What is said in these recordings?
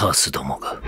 カースどもが。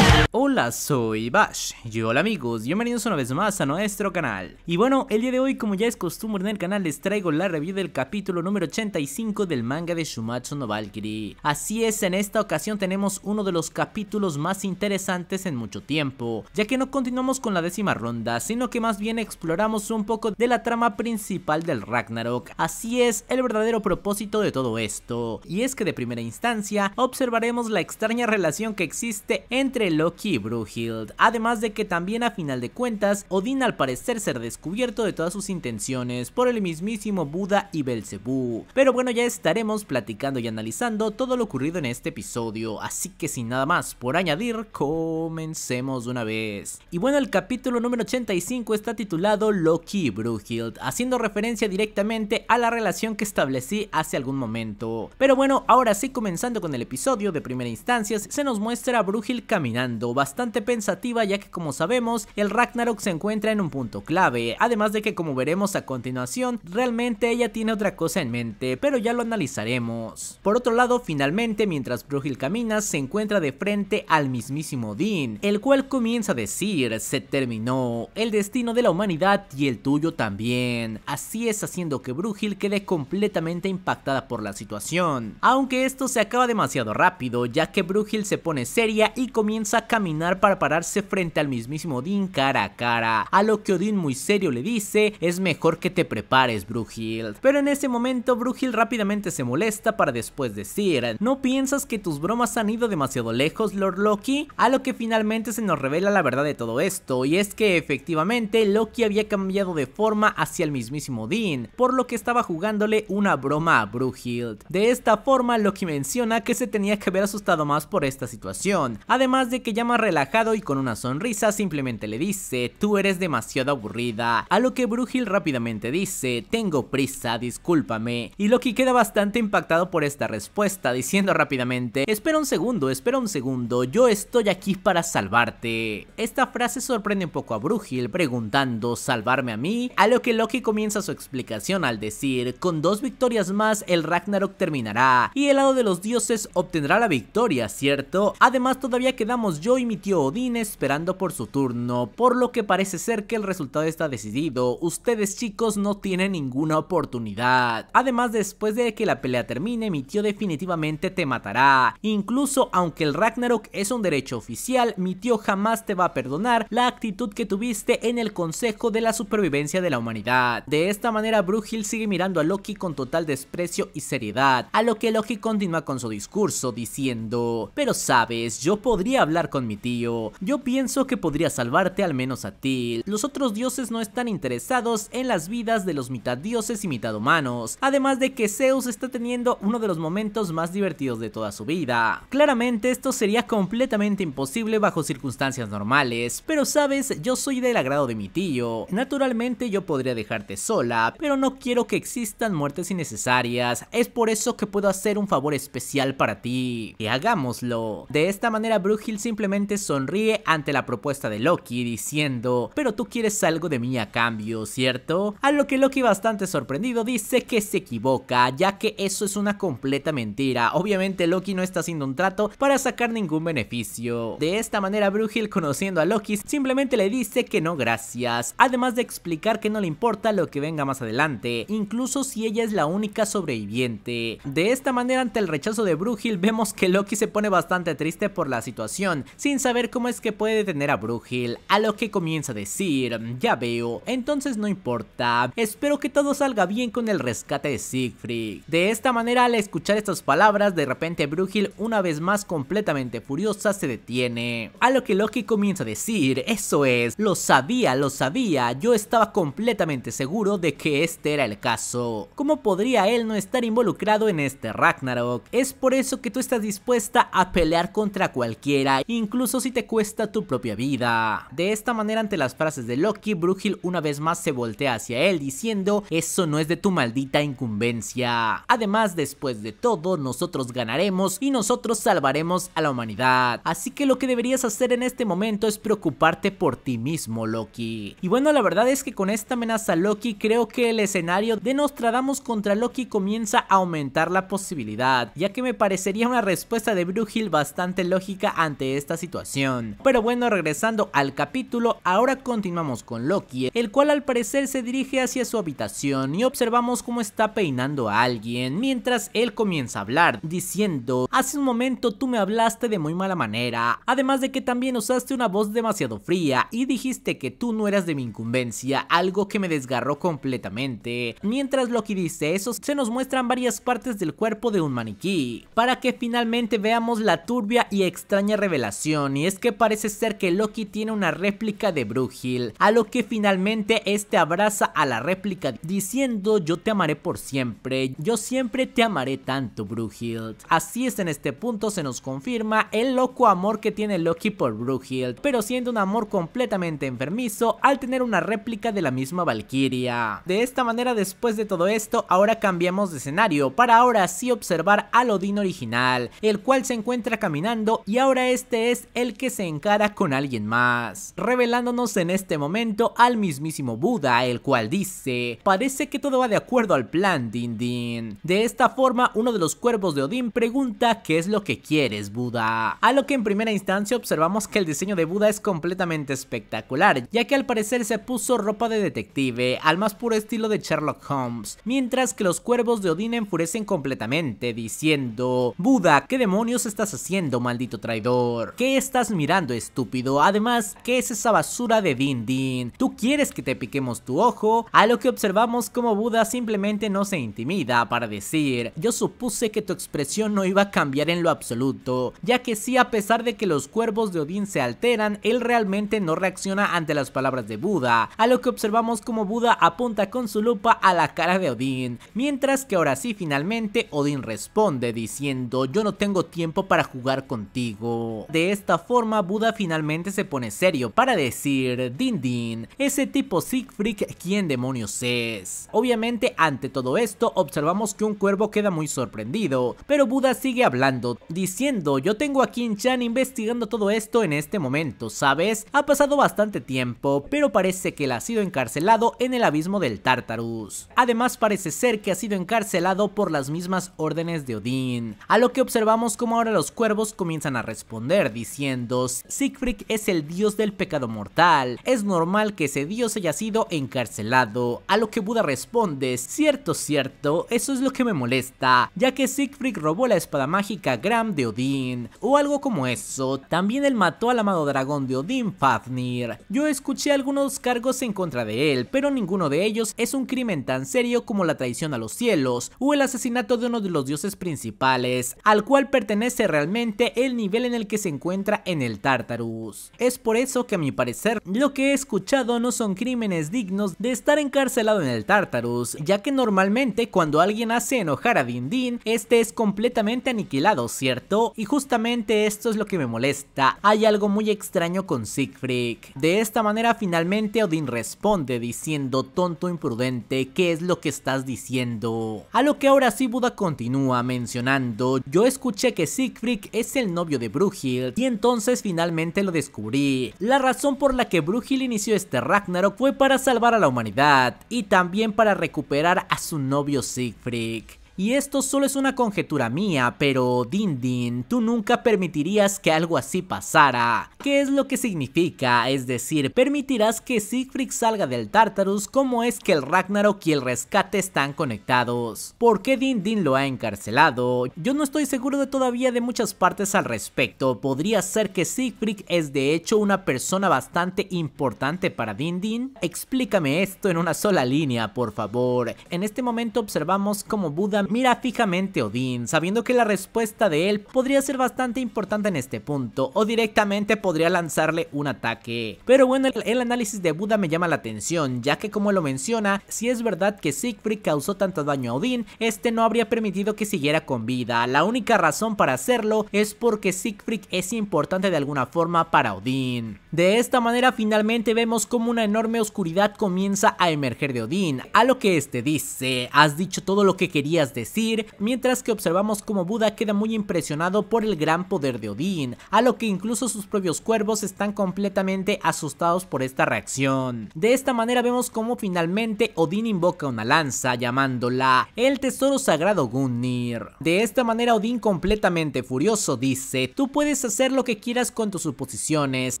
Hola, soy Bash y hola amigos, bienvenidos una vez más a nuestro canal Y bueno, el día de hoy como ya es costumbre en el canal les traigo la review del capítulo número 85 del manga de Shumatsu no Valkyrie Así es, en esta ocasión tenemos uno de los capítulos más interesantes en mucho tiempo Ya que no continuamos con la décima ronda, sino que más bien exploramos un poco de la trama principal del Ragnarok Así es, el verdadero propósito de todo esto Y es que de primera instancia observaremos la extraña relación que existe entre Loki Loki y además de que también a final de cuentas, Odín al parecer ser descubierto de todas sus intenciones por el mismísimo Buda y Belcebú. Pero bueno, ya estaremos platicando y analizando todo lo ocurrido en este episodio, así que sin nada más por añadir, comencemos de una vez. Y bueno, el capítulo número 85 está titulado Loki y haciendo referencia directamente a la relación que establecí hace algún momento. Pero bueno, ahora sí comenzando con el episodio de primera instancia, se nos muestra a caminando bastante pensativa ya que como sabemos el Ragnarok se encuentra en un punto clave, además de que como veremos a continuación realmente ella tiene otra cosa en mente, pero ya lo analizaremos. Por otro lado finalmente mientras Brugil camina se encuentra de frente al mismísimo Dean, el cual comienza a decir se terminó, el destino de la humanidad y el tuyo también, así es haciendo que Brugil quede completamente impactada por la situación, aunque esto se acaba demasiado rápido ya que Brugil se pone seria y comienza a caminar para pararse frente al mismísimo Odín cara a cara, a lo que Odín muy serio le dice, es mejor que te prepares Brughild. Pero en ese momento Brughild rápidamente se molesta para después decir, ¿no piensas que tus bromas han ido demasiado lejos Lord Loki? A lo que finalmente se nos revela la verdad de todo esto, y es que efectivamente Loki había cambiado de forma hacia el mismísimo Odín, por lo que estaba jugándole una broma a Brughild. De esta forma Loki menciona que se tenía que haber asustado más por esta situación, además de que ya más relajado y con una sonrisa simplemente le dice, tú eres demasiado aburrida, a lo que Brugil rápidamente dice, tengo prisa, discúlpame, y Loki queda bastante impactado por esta respuesta, diciendo rápidamente, espera un segundo, espera un segundo, yo estoy aquí para salvarte. Esta frase sorprende un poco a Brugil, preguntando, ¿salvarme a mí? A lo que Loki comienza su explicación al decir, con dos victorias más el Ragnarok terminará, y el lado de los dioses obtendrá la victoria, ¿cierto? Además todavía quedamos yo mi tío Odín esperando por su turno, por lo que parece ser que el resultado está decidido, ustedes chicos no tienen ninguna oportunidad. Además después de que la pelea termine, mi tío definitivamente te matará, incluso aunque el Ragnarok es un derecho oficial, mi tío jamás te va a perdonar la actitud que tuviste en el Consejo de la Supervivencia de la Humanidad. De esta manera Brugil sigue mirando a Loki con total desprecio y seriedad, a lo que Loki continúa con su discurso diciendo, pero sabes, yo podría hablar con mi tío. Yo pienso que podría salvarte al menos a ti. Los otros dioses no están interesados en las vidas de los mitad dioses y mitad humanos. Además de que Zeus está teniendo uno de los momentos más divertidos de toda su vida. Claramente esto sería completamente imposible bajo circunstancias normales, pero sabes, yo soy del agrado de mi tío. Naturalmente yo podría dejarte sola, pero no quiero que existan muertes innecesarias. Es por eso que puedo hacer un favor especial para ti. Y hagámoslo. De esta manera Brugil simplemente sonríe ante la propuesta de Loki diciendo, pero tú quieres algo de mí a cambio, ¿cierto? A lo que Loki bastante sorprendido dice que se equivoca, ya que eso es una completa mentira. Obviamente Loki no está haciendo un trato para sacar ningún beneficio. De esta manera Brugil conociendo a Loki simplemente le dice que no gracias, además de explicar que no le importa lo que venga más adelante, incluso si ella es la única sobreviviente. De esta manera ante el rechazo de Brugil vemos que Loki se pone bastante triste por la situación, sin saber cómo es que puede detener a Brugil, a lo que comienza a decir, ya veo, entonces no importa, espero que todo salga bien con el rescate de Siegfried. De esta manera al escuchar estas palabras, de repente Brugil una vez más completamente furiosa se detiene, a lo que Loki comienza a decir, eso es, lo sabía, lo sabía, yo estaba completamente seguro de que este era el caso, ¿cómo podría él no estar involucrado en este Ragnarok? Es por eso que tú estás dispuesta a pelear contra cualquiera, incluso incluso si te cuesta tu propia vida. De esta manera ante las frases de Loki, Brugil una vez más se voltea hacia él diciendo eso no es de tu maldita incumbencia. Además después de todo nosotros ganaremos y nosotros salvaremos a la humanidad. Así que lo que deberías hacer en este momento es preocuparte por ti mismo Loki. Y bueno la verdad es que con esta amenaza Loki creo que el escenario de Nostradamus contra Loki comienza a aumentar la posibilidad ya que me parecería una respuesta de Brugil bastante lógica ante esta situación. Pero bueno, regresando al capítulo, ahora continuamos con Loki, el cual al parecer se dirige hacia su habitación y observamos cómo está peinando a alguien mientras él comienza a hablar, diciendo, hace un momento tú me hablaste de muy mala manera, además de que también usaste una voz demasiado fría y dijiste que tú no eras de mi incumbencia, algo que me desgarró completamente. Mientras Loki dice eso, se nos muestran varias partes del cuerpo de un maniquí, para que finalmente veamos la turbia y extraña revelación y es que parece ser que Loki tiene una réplica de Brugil, a lo que finalmente este abraza a la réplica diciendo yo te amaré por siempre, yo siempre te amaré tanto Brugil. Así es en este punto se nos confirma el loco amor que tiene Loki por Brugil, pero siendo un amor completamente enfermizo al tener una réplica de la misma Valkyria. De esta manera después de todo esto ahora cambiamos de escenario para ahora sí observar al Odin original, el cual se encuentra caminando y ahora este es el que se encara con alguien más, revelándonos en este momento al mismísimo Buda, el cual dice, parece que todo va de acuerdo al plan, Din Din. De esta forma, uno de los cuervos de Odín pregunta qué es lo que quieres, Buda. A lo que en primera instancia observamos que el diseño de Buda es completamente espectacular, ya que al parecer se puso ropa de detective, al más puro estilo de Sherlock Holmes, mientras que los cuervos de Odín enfurecen completamente, diciendo, Buda, ¿qué demonios estás haciendo, maldito traidor? ¿Qué estás mirando, estúpido? Además, ¿qué es esa basura de Din Din? ¿Tú quieres que te piquemos tu ojo? A lo que observamos como Buda simplemente no se intimida para decir, yo supuse que tu expresión no iba a cambiar en lo absoluto, ya que sí, a pesar de que los cuervos de Odín se alteran, él realmente no reacciona ante las palabras de Buda, a lo que observamos como Buda apunta con su lupa a la cara de Odín, mientras que ahora sí finalmente Odín responde diciendo, yo no tengo tiempo para jugar contigo. De de esta forma, Buda finalmente se pone serio para decir, Din Din, ese tipo Siegfried, ¿quién demonios es? Obviamente, ante todo esto, observamos que un cuervo queda muy sorprendido, pero Buda sigue hablando, diciendo, yo tengo a Kim chan investigando todo esto en este momento, ¿sabes? Ha pasado bastante tiempo, pero parece que él ha sido encarcelado en el abismo del Tartarus. Además, parece ser que ha sido encarcelado por las mismas órdenes de Odín, a lo que observamos como ahora los cuervos comienzan a responder, diciendo, Siegfried es el dios del pecado mortal, es normal que ese dios haya sido encarcelado, a lo que Buda responde, cierto, cierto, eso es lo que me molesta, ya que Siegfried robó la espada mágica Gram de Odín, o algo como eso, también él mató al amado dragón de Odín, Fafnir. Yo escuché algunos cargos en contra de él, pero ninguno de ellos es un crimen tan serio como la traición a los cielos, o el asesinato de uno de los dioses principales, al cual pertenece realmente el nivel en el que se encuentra en el Tartarus. Es por eso que a mi parecer lo que he escuchado no son crímenes dignos de estar encarcelado en el Tartarus, ya que normalmente cuando alguien hace enojar a Dindin, este es completamente aniquilado, ¿cierto? Y justamente esto es lo que me molesta, hay algo muy extraño con Siegfried. De esta manera finalmente Odin responde diciendo tonto imprudente, ¿qué es lo que estás diciendo? A lo que ahora sí Buda continúa mencionando, yo escuché que Siegfried es el novio de Brugil. Y entonces finalmente lo descubrí. La razón por la que Brugil inició este Ragnarok fue para salvar a la humanidad y también para recuperar a su novio Siegfried. Y esto solo es una conjetura mía, pero Din Din, tú nunca permitirías que algo así pasara. ¿Qué es lo que significa? Es decir, permitirás que Siegfried salga del Tartarus como es que el Ragnarok y el rescate están conectados. ¿Por qué Din Din lo ha encarcelado? Yo no estoy seguro de todavía de muchas partes al respecto. Podría ser que Siegfried es de hecho una persona bastante importante para Din Din. Explícame esto en una sola línea, por favor. En este momento observamos como Buda mira fijamente a Odín, sabiendo que la respuesta de él podría ser bastante importante en este punto, o directamente podría lanzarle un ataque. Pero bueno, el, análisis de Buda me llama la atención, ya que como lo menciona, si es verdad que Siegfried causó tanto daño a Odín, este no habría permitido que siguiera con vida. La única razón para hacerlo es porque Siegfried es importante de alguna forma para Odín. De esta manera finalmente vemos como una enorme oscuridad comienza a emerger de Odín, a lo que este dice, has dicho todo lo que querías decir, mientras que observamos como Buda queda muy impresionado por el gran poder de Odín, a lo que incluso sus propios cuervos están completamente asustados por esta reacción. De esta manera vemos como finalmente Odín invoca una lanza llamándola el tesoro sagrado Gunnir. De esta manera Odín completamente furioso dice, tú puedes hacer lo que quieras con tus suposiciones,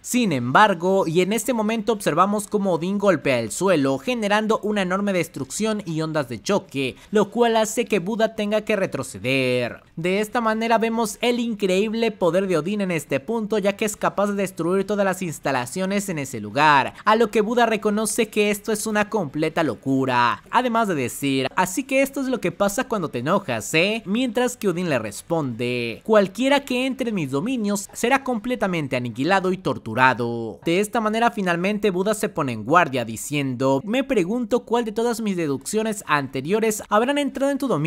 sin embargo, y en este momento observamos como Odín golpea el suelo generando una enorme destrucción y ondas de choque, lo cual hace que Buda tenga que retroceder. De esta manera vemos el increíble poder de Odín en este punto ya que es capaz de destruir todas las instalaciones en ese lugar, a lo que Buda reconoce que esto es una completa locura, además de decir, así que esto es lo que pasa cuando te enojas, ¿eh? Mientras que Odín le responde, cualquiera que entre en mis dominios será completamente aniquilado y torturado. De esta manera finalmente Buda se pone en guardia diciendo, me pregunto cuál de todas mis deducciones anteriores habrán entrado en tu dominio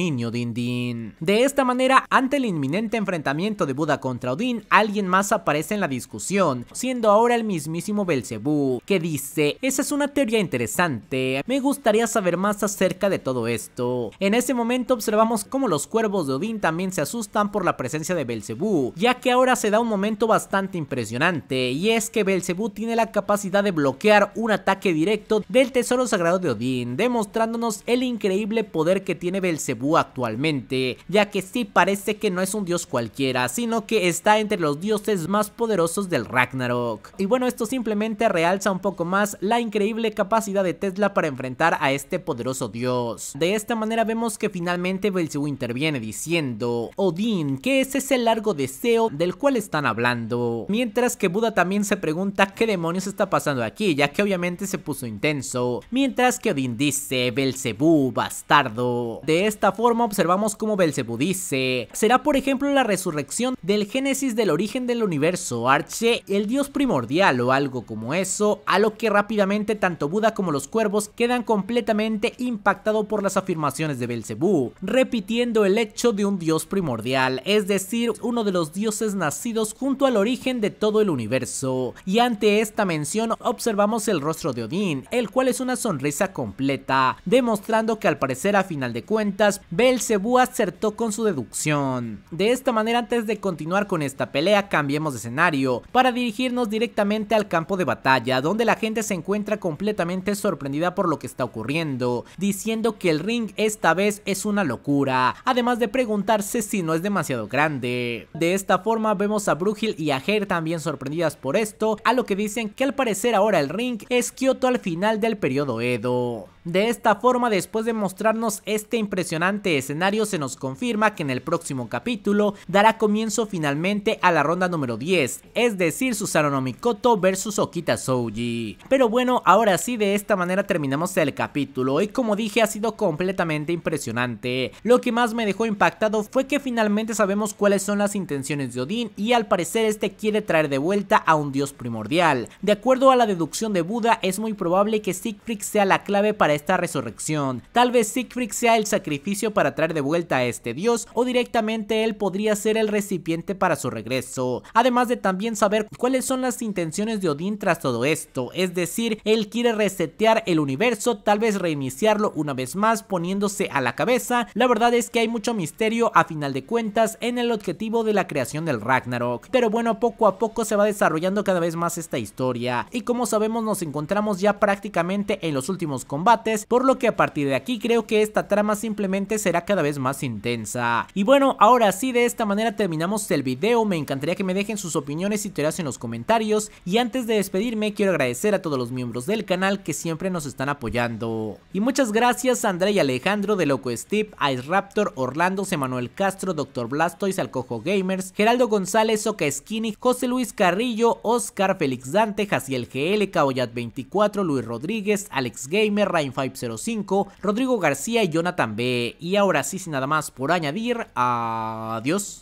de esta manera, ante el inminente enfrentamiento de Buda contra Odín, alguien más aparece en la discusión, siendo ahora el mismísimo Belcebú, que dice, esa es una teoría interesante, me gustaría saber más acerca de todo esto. En ese momento observamos cómo los cuervos de Odín también se asustan por la presencia de Belcebú, ya que ahora se da un momento bastante impresionante, y es que Belcebú tiene la capacidad de bloquear un ataque directo del tesoro sagrado de Odín, demostrándonos el increíble poder que tiene Belcebú actualmente, ya que sí parece que no es un dios cualquiera, sino que está entre los dioses más poderosos del Ragnarok. Y bueno, esto simplemente realza un poco más la increíble capacidad de Tesla para enfrentar a este poderoso dios. De esta manera vemos que finalmente Belzebú interviene diciendo, Odín, ¿qué es ese largo deseo del cual están hablando? Mientras que Buda también se pregunta qué demonios está pasando aquí, ya que obviamente se puso intenso. Mientras que Odín dice, Belzebú, bastardo. De esta forma observamos como Belzebú dice, será por ejemplo la resurrección del génesis del origen del universo, Arche, el dios primordial o algo como eso, a lo que rápidamente tanto Buda como los cuervos quedan completamente impactados por las afirmaciones de Belzebú repitiendo el hecho de un dios primordial, es decir, uno de los dioses nacidos junto al origen de todo el universo. Y ante esta mención observamos el rostro de Odín, el cual es una sonrisa completa, demostrando que al parecer a final de cuentas Belcebú acertó con su deducción. De esta manera, antes de continuar con esta pelea, cambiemos de escenario para dirigirnos directamente al campo de batalla, donde la gente se encuentra completamente sorprendida por lo que está ocurriendo, diciendo que el ring esta vez es una locura, además de preguntarse si no es demasiado grande. De esta forma vemos a Brugil y a Her también sorprendidas por esto, a lo que dicen que al parecer ahora el ring es Kyoto al final del periodo Edo. De esta forma, después de mostrarnos este impresionante escenario, se nos confirma que en el próximo capítulo dará comienzo finalmente a la ronda número 10, es decir, Susano Mikoto versus Okita Souji. Pero bueno, ahora sí, de esta manera terminamos el capítulo y como dije, ha sido completamente impresionante. Lo que más me dejó impactado fue que finalmente sabemos cuáles son las intenciones de Odín y al parecer este quiere traer de vuelta a un dios primordial. De acuerdo a la deducción de Buda, es muy probable que Siegfried sea la clave para esta resurrección. Tal vez Siegfried sea el sacrificio para traer de vuelta a este dios o directamente él podría ser el recipiente para su regreso. Además de también saber cuáles son las intenciones de Odín tras todo esto, es decir, él quiere resetear el universo, tal vez reiniciarlo una vez más poniéndose a la cabeza. La verdad es que hay mucho misterio a final de cuentas en el objetivo de la creación del Ragnarok, pero bueno, poco a poco se va desarrollando cada vez más esta historia y como sabemos nos encontramos ya prácticamente en los últimos combates por lo que a partir de aquí creo que esta trama simplemente será cada vez más intensa. Y bueno, ahora sí de esta manera terminamos el video, me encantaría que me dejen sus opiniones y teorías en los comentarios y antes de despedirme quiero agradecer a todos los miembros del canal que siempre nos están apoyando. Y muchas gracias a André y Alejandro de Loco Steve, Ice Raptor, Orlando, Emanuel Castro, Dr. Blastoise, Alcojo Gamers, Geraldo González, Oca Skinny, José Luis Carrillo, Oscar, Félix Dante, Jaciel GL, Caboyat24, Luis Rodríguez, Alex Gamer, Ryan 505 Rodrigo García y Jonathan B. Y ahora sí, sin nada más por añadir, adiós.